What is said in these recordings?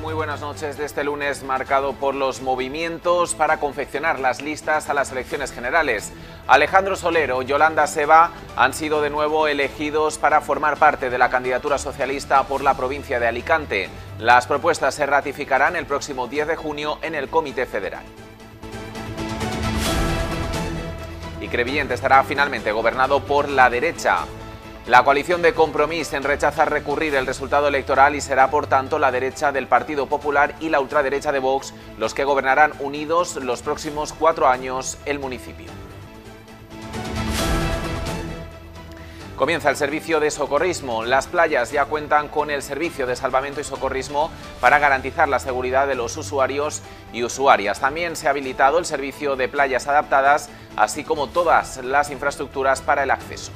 Muy buenas noches de este lunes marcado por los movimientos para confeccionar las listas a las elecciones generales. Alejandro Solero, y Yolanda Seba han sido de nuevo elegidos para formar parte de la candidatura socialista por la provincia de Alicante. Las propuestas se ratificarán el próximo 10 de junio en el Comité Federal. Y Crevillente estará finalmente gobernado por la derecha. La coalición de Compromís en rechaza recurrir el resultado electoral y será, por tanto, la derecha del Partido Popular y la ultraderecha de Vox los que gobernarán unidos los próximos cuatro años el municipio. Comienza el servicio de socorrismo. Las playas ya cuentan con el servicio de salvamento y socorrismo para garantizar la seguridad de los usuarios y usuarias. También se ha habilitado el servicio de playas adaptadas, así como todas las infraestructuras para el acceso.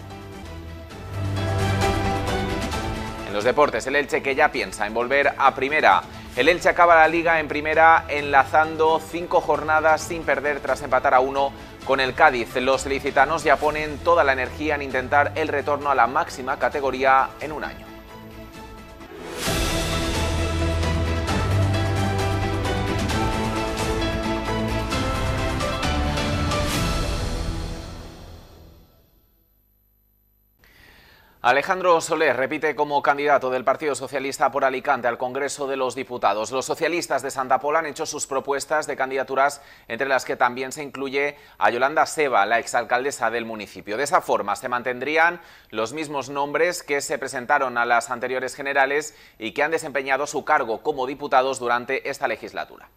En los deportes, el Elche que ya piensa en volver a primera. El Elche acaba la liga en primera enlazando cinco jornadas sin perder tras empatar a uno con el Cádiz. Los licitanos ya ponen toda la energía en intentar el retorno a la máxima categoría en un año. Alejandro Soler repite como candidato del Partido Socialista por Alicante al Congreso de los Diputados. Los socialistas de Santa Pola han hecho sus propuestas de candidaturas, entre las que también se incluye a Yolanda Seba, la exalcaldesa del municipio. De esa forma se mantendrían los mismos nombres que se presentaron a las anteriores generales y que han desempeñado su cargo como diputados durante esta legislatura.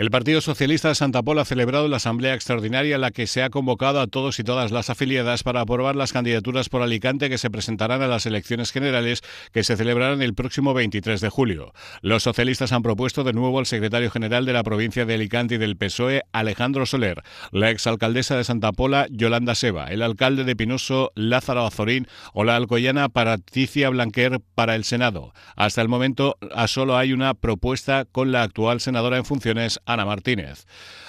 El Partido Socialista de Santa Pola ha celebrado la asamblea extraordinaria en la que se ha convocado a todos y todas las afiliadas para aprobar las candidaturas por Alicante que se presentarán a las elecciones generales que se celebrarán el próximo 23 de julio. Los socialistas han propuesto de nuevo al secretario general de la provincia de Alicante y del PSOE, Alejandro Soler, la exalcaldesa de Santa Pola, Yolanda Seba, el alcalde de Pinoso, Lázaro Azorín o la alcoyana Patricia Blanquer para el Senado. Hasta el momento, solo hay una propuesta con la actual senadora en funciones, Ana Martínez.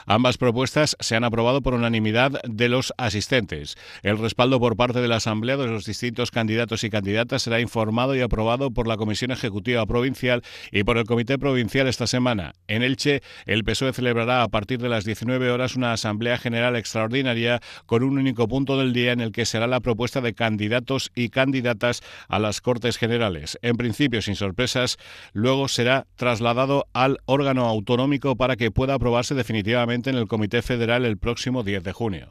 Ambas propuestas se han aprobado por unanimidad de los asistentes. El respaldo por parte de la Asamblea de los distintos candidatos y candidatas será informado y aprobado por la Comisión Ejecutiva Provincial y por el Comité Provincial esta semana. En Elche, el PSOE celebrará a partir de las 19 horas una Asamblea General Extraordinaria con un único punto del día en el que será la propuesta de candidatos y candidatas a las Cortes Generales. En principio, sin sorpresas, luego será trasladado al órgano autonómico para que que pueda aprobarse definitivamente en el Comité Federal el próximo 10 de junio.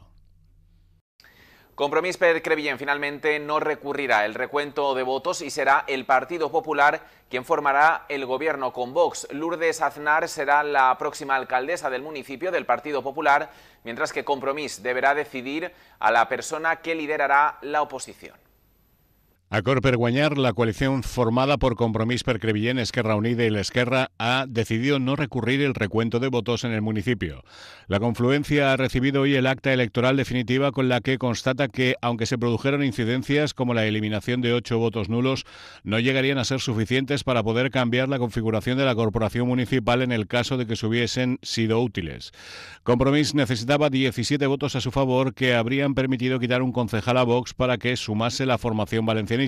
Compromís per Crevillén finalmente no recurrirá el recuento de votos y será el Partido Popular quien formará el gobierno con Vox. Lourdes Aznar será la próxima alcaldesa del municipio del Partido Popular, mientras que Compromís deberá decidir a la persona que liderará la oposición. Acord per la coalición formada por Compromís per Esquerra Unida y la ha decidido no recurrir el recuento de votos en el municipio. La confluencia ha recibido hoy el acta electoral definitiva con la que constata que, aunque se produjeron incidencias como la eliminación de ocho votos nulos, no llegarían a ser suficientes para poder cambiar la configuración de la corporación municipal en el caso de que se hubiesen sido útiles. Compromís necesitaba 17 votos a su favor que habrían permitido quitar un concejal a Vox para que sumase la formación valenciana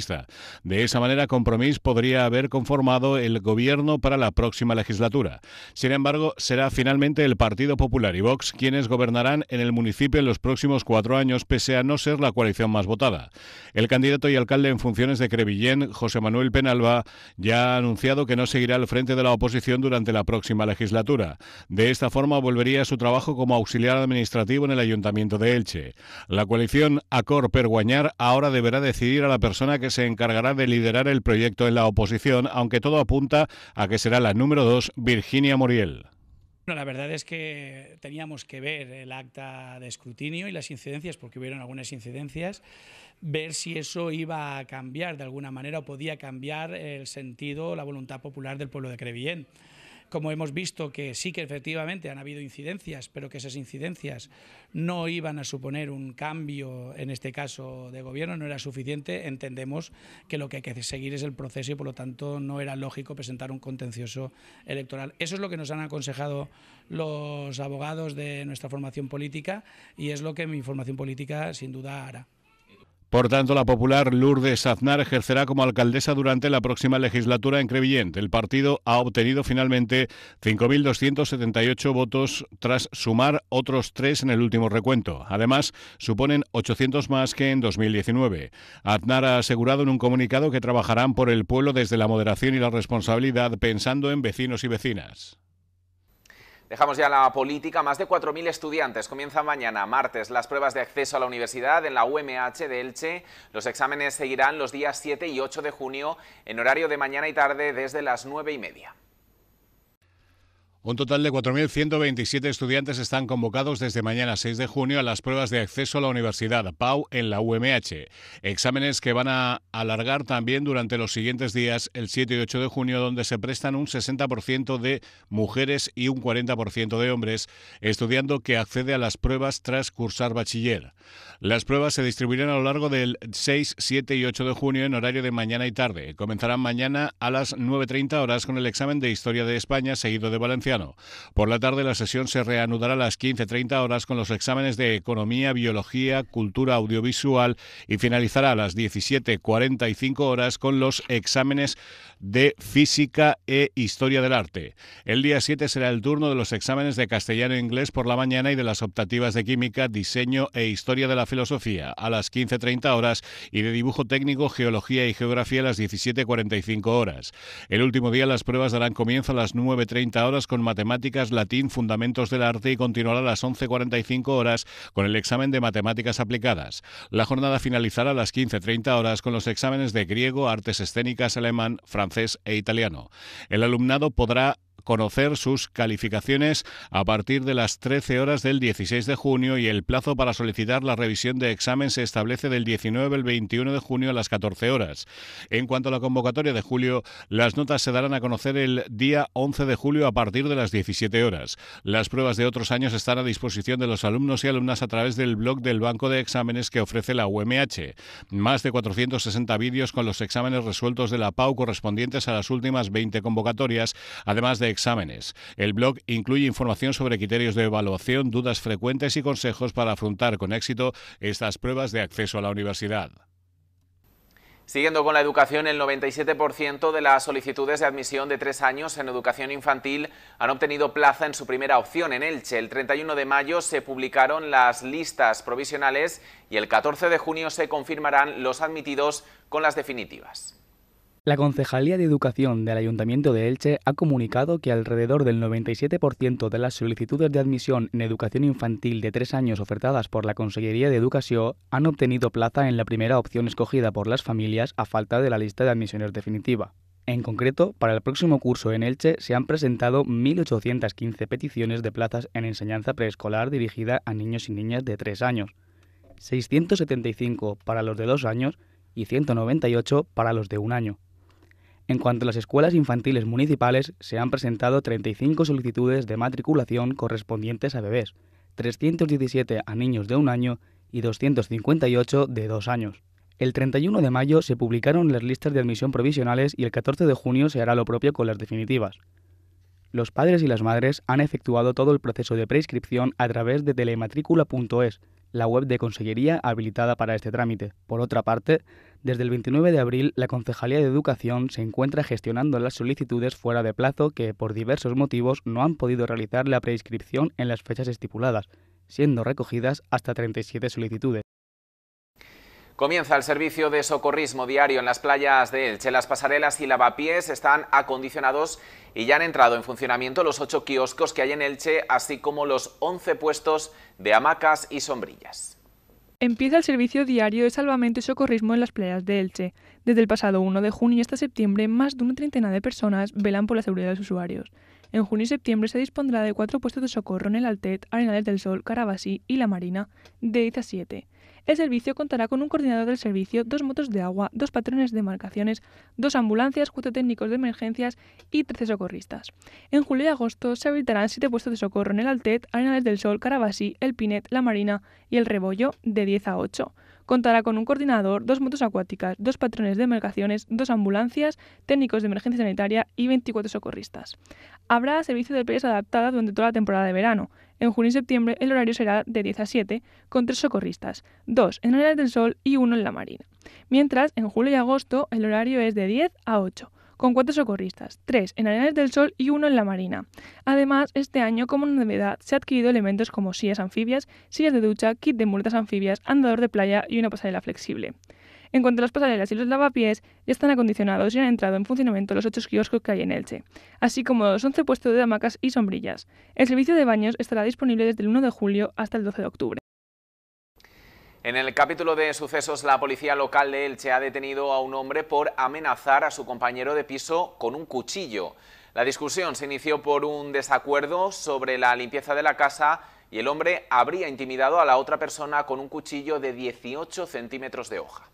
de esa manera, Compromís podría haber conformado el gobierno para la próxima legislatura. Sin embargo, será finalmente el Partido Popular y Vox quienes gobernarán en el municipio en los próximos cuatro años, pese a no ser la coalición más votada. El candidato y alcalde en funciones de Crevillén, José Manuel Penalba, ya ha anunciado que no seguirá al frente de la oposición durante la próxima legislatura. De esta forma, volvería a su trabajo como auxiliar administrativo en el Ayuntamiento de Elche. La coalición Acor Perguañar ahora deberá decidir a la persona que se encargará de liderar el proyecto en la oposición, aunque todo apunta a que será la número dos, Virginia Moriel. Bueno, la verdad es que teníamos que ver el acta de escrutinio y las incidencias, porque hubieron algunas incidencias, ver si eso iba a cambiar de alguna manera o podía cambiar el sentido, la voluntad popular del pueblo de Crevillén como hemos visto que sí que efectivamente han habido incidencias, pero que esas incidencias no iban a suponer un cambio, en este caso de gobierno, no era suficiente, entendemos que lo que hay que seguir es el proceso y por lo tanto no era lógico presentar un contencioso electoral. Eso es lo que nos han aconsejado los abogados de nuestra formación política y es lo que mi formación política sin duda hará. Por tanto, la popular Lourdes Aznar ejercerá como alcaldesa durante la próxima legislatura en Crevillent. El partido ha obtenido finalmente 5.278 votos tras sumar otros tres en el último recuento. Además, suponen 800 más que en 2019. Aznar ha asegurado en un comunicado que trabajarán por el pueblo desde la moderación y la responsabilidad, pensando en vecinos y vecinas. Dejamos ya la política. Más de 4.000 estudiantes comienzan mañana, martes, las pruebas de acceso a la universidad en la UMH de Elche. Los exámenes seguirán los días 7 y 8 de junio en horario de mañana y tarde desde las 9 y media. Un total de 4.127 estudiantes están convocados desde mañana 6 de junio a las pruebas de acceso a la Universidad PAU en la UMH, exámenes que van a alargar también durante los siguientes días, el 7 y 8 de junio, donde se prestan un 60% de mujeres y un 40% de hombres, estudiando que accede a las pruebas tras cursar bachiller. Las pruebas se distribuirán a lo largo del 6, 7 y 8 de junio en horario de mañana y tarde. Comenzarán mañana a las 9.30 horas con el examen de Historia de España, seguido de Valencia por la tarde la sesión se reanudará a las 15.30 horas con los exámenes de Economía, Biología, Cultura Audiovisual y finalizará a las 17.45 horas con los exámenes de Física e Historia del Arte. El día 7 será el turno de los exámenes de Castellano e Inglés por la mañana y de las optativas de Química, Diseño e Historia de la Filosofía a las 15.30 horas y de Dibujo Técnico, Geología y Geografía a las 17.45 horas. El último día las pruebas darán comienzo a las 9.30 horas con matemáticas, latín, fundamentos del arte y continuará a las 11.45 horas con el examen de matemáticas aplicadas. La jornada finalizará a las 15.30 horas con los exámenes de griego, artes escénicas, alemán, francés e italiano. El alumnado podrá conocer sus calificaciones a partir de las 13 horas del 16 de junio y el plazo para solicitar la revisión de examen se establece del 19 al 21 de junio a las 14 horas. En cuanto a la convocatoria de julio, las notas se darán a conocer el día 11 de julio a partir de las 17 horas. Las pruebas de otros años están a disposición de los alumnos y alumnas a través del blog del Banco de Exámenes que ofrece la UMH. Más de 460 vídeos con los exámenes resueltos de la PAU correspondientes a las últimas 20 convocatorias, además de exámenes. El blog incluye información sobre criterios de evaluación, dudas frecuentes y consejos para afrontar con éxito estas pruebas de acceso a la universidad. Siguiendo con la educación, el 97% de las solicitudes de admisión de tres años en educación infantil han obtenido plaza en su primera opción en Elche. El 31 de mayo se publicaron las listas provisionales y el 14 de junio se confirmarán los admitidos con las definitivas. La Concejalía de Educación del Ayuntamiento de Elche ha comunicado que alrededor del 97% de las solicitudes de admisión en educación infantil de tres años ofertadas por la Consellería de Educación han obtenido plaza en la primera opción escogida por las familias a falta de la lista de admisiones definitiva. En concreto, para el próximo curso en Elche se han presentado 1.815 peticiones de plazas en enseñanza preescolar dirigida a niños y niñas de tres años, 675 para los de dos años y 198 para los de un año. En cuanto a las escuelas infantiles municipales, se han presentado 35 solicitudes de matriculación correspondientes a bebés, 317 a niños de un año y 258 de dos años. El 31 de mayo se publicaron las listas de admisión provisionales y el 14 de junio se hará lo propio con las definitivas. Los padres y las madres han efectuado todo el proceso de preinscripción a través de telematrícula.es, la web de consellería habilitada para este trámite. Por otra parte, desde el 29 de abril, la Concejalía de Educación se encuentra gestionando las solicitudes fuera de plazo que, por diversos motivos, no han podido realizar la preinscripción en las fechas estipuladas, siendo recogidas hasta 37 solicitudes. Comienza el servicio de socorrismo diario en las playas de Elche. Las pasarelas y lavapiés están acondicionados y ya han entrado en funcionamiento los ocho kioscos que hay en Elche, así como los 11 puestos de hamacas y sombrillas. Empieza el servicio diario de salvamento y socorrismo en las playas de Elche. Desde el pasado 1 de junio hasta septiembre, más de una treintena de personas velan por la seguridad de los usuarios. En junio y septiembre se dispondrá de cuatro puestos de socorro en el Altet, Arenales del Sol, Carabasí y La Marina, de 10 a 7. El servicio contará con un coordinador del servicio, dos motos de agua, dos patrones de embarcaciones, dos ambulancias, cuatro técnicos de emergencias y trece socorristas. En julio y agosto se habilitarán siete puestos de socorro en el Altet, Arenales del Sol, Carabasí, El Pinet, La Marina y El Rebollo de 10 a 8. Contará con un coordinador, dos motos acuáticas, dos patrones de embarcaciones, dos ambulancias, técnicos de emergencia sanitaria y 24 socorristas. Habrá servicio de playas adaptada durante toda la temporada de verano. En junio y septiembre el horario será de 10 a 7, con 3 socorristas, 2 en Arenas del Sol y 1 en la Marina. Mientras, en julio y agosto el horario es de 10 a 8, con 4 socorristas, 3 en Arenas del Sol y 1 en la Marina. Además, este año, como novedad, se han adquirido elementos como sillas anfibias, sillas de ducha, kit de multas anfibias, andador de playa y una pasarela flexible. En cuanto a las pasarelas y los lavapiés, ya están acondicionados y han entrado en funcionamiento los ocho kioscos que hay en Elche, así como los 11 puestos de hamacas y sombrillas. El servicio de baños estará disponible desde el 1 de julio hasta el 12 de octubre. En el capítulo de sucesos, la policía local de Elche ha detenido a un hombre por amenazar a su compañero de piso con un cuchillo. La discusión se inició por un desacuerdo sobre la limpieza de la casa y el hombre habría intimidado a la otra persona con un cuchillo de 18 centímetros de hoja.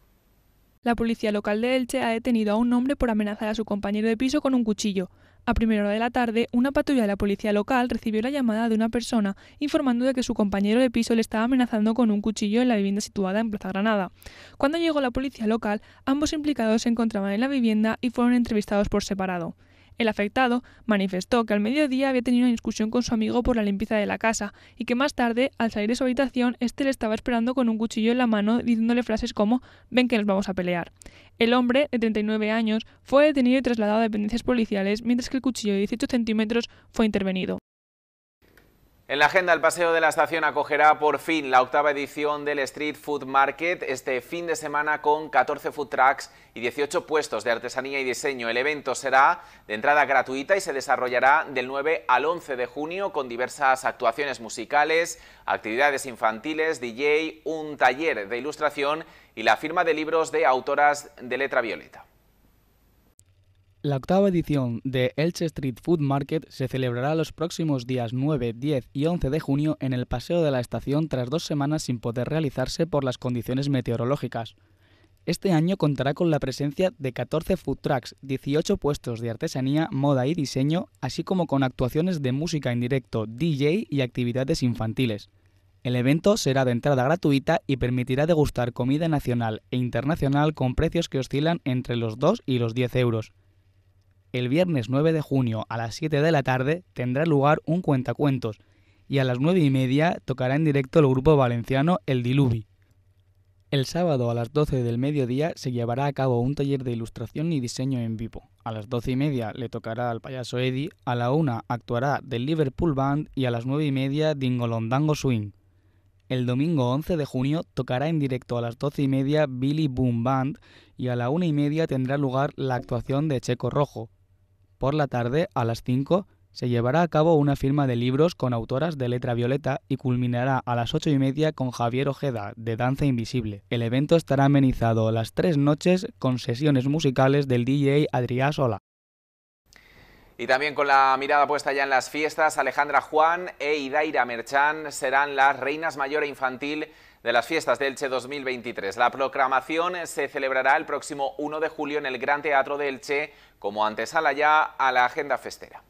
La policía local de Elche ha detenido a un hombre por amenazar a su compañero de piso con un cuchillo. A primera hora de la tarde, una patrulla de la policía local recibió la llamada de una persona informando de que su compañero de piso le estaba amenazando con un cuchillo en la vivienda situada en Plaza Granada. Cuando llegó la policía local, ambos implicados se encontraban en la vivienda y fueron entrevistados por separado. El afectado manifestó que al mediodía había tenido una discusión con su amigo por la limpieza de la casa y que más tarde, al salir de su habitación, este le estaba esperando con un cuchillo en la mano diciéndole frases como ven que nos vamos a pelear. El hombre, de 39 años, fue detenido y trasladado a dependencias policiales mientras que el cuchillo de 18 centímetros fue intervenido. En la agenda, el Paseo de la Estación acogerá por fin la octava edición del Street Food Market este fin de semana con 14 food trucks y 18 puestos de artesanía y diseño. El evento será de entrada gratuita y se desarrollará del 9 al 11 de junio con diversas actuaciones musicales, actividades infantiles, DJ, un taller de ilustración y la firma de libros de autoras de letra violeta. La octava edición de Elche Street Food Market se celebrará los próximos días 9, 10 y 11 de junio en el Paseo de la Estación tras dos semanas sin poder realizarse por las condiciones meteorológicas. Este año contará con la presencia de 14 food trucks, 18 puestos de artesanía, moda y diseño, así como con actuaciones de música en directo, DJ y actividades infantiles. El evento será de entrada gratuita y permitirá degustar comida nacional e internacional con precios que oscilan entre los 2 y los 10 euros el viernes 9 de junio a las 7 de la tarde tendrá lugar un cuentacuentos y a las 9 y media tocará en directo el grupo valenciano El Diluvi. El sábado a las 12 del mediodía se llevará a cabo un taller de ilustración y diseño en vivo. A las 12 y media le tocará al payaso Eddie, a la 1 actuará The Liverpool Band y a las 9 y media Dingolondango Swing. El domingo 11 de junio tocará en directo a las 12 y media Billy Boom Band y a la 1 y media tendrá lugar la actuación de Checo Rojo por la tarde a las 5 se llevará a cabo una firma de libros con autoras de letra violeta y culminará a las 8 y media con Javier Ojeda, de Danza Invisible. El evento estará amenizado las tres noches con sesiones musicales del DJ Adrián Sola. Y también con la mirada puesta ya en las fiestas, Alejandra Juan e Idaira Merchán serán las reinas mayor e infantil de las fiestas de Elche 2023. La proclamación se celebrará el próximo 1 de julio en el Gran Teatro de Elche como antesala ya a la agenda festera.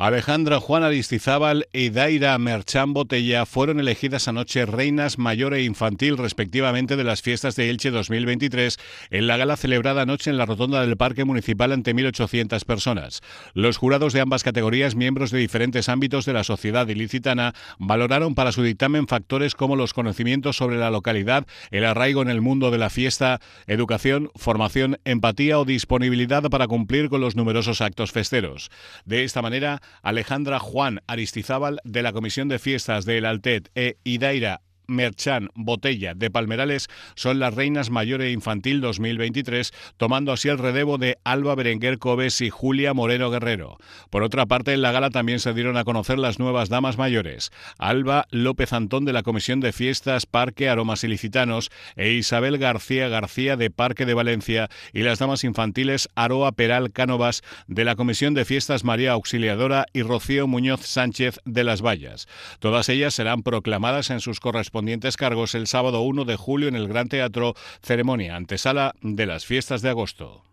Alejandra Juan Aristizábal y Daira Merchán Botella fueron elegidas anoche reinas mayor e infantil respectivamente de las fiestas de Elche 2023 en la gala celebrada anoche en la rotonda del Parque Municipal ante 1.800 personas. Los jurados de ambas categorías, miembros de diferentes ámbitos de la sociedad ilicitana, valoraron para su dictamen factores como los conocimientos sobre la localidad, el arraigo en el mundo de la fiesta, educación, formación, empatía o disponibilidad para cumplir con los numerosos actos festeros. De esta manera, Alejandra Juan Aristizábal de la Comisión de Fiestas del Altet e Idaira Merchan, Botella de Palmerales son las reinas mayor e infantil 2023, tomando así el relevo de Alba Berenguer Cobes y Julia Moreno Guerrero. Por otra parte, en la gala también se dieron a conocer las nuevas damas mayores, Alba López Antón de la Comisión de Fiestas, Parque, Aromas Ilicitanos e Isabel García García de Parque de Valencia y las damas infantiles Aroa Peral Cánovas de la Comisión de Fiestas María Auxiliadora y Rocío Muñoz Sánchez de las Vallas. Todas ellas serán proclamadas en sus correspondientes correspondientes cargos el sábado 1 de julio en el Gran Teatro, ceremonia antesala de las fiestas de agosto.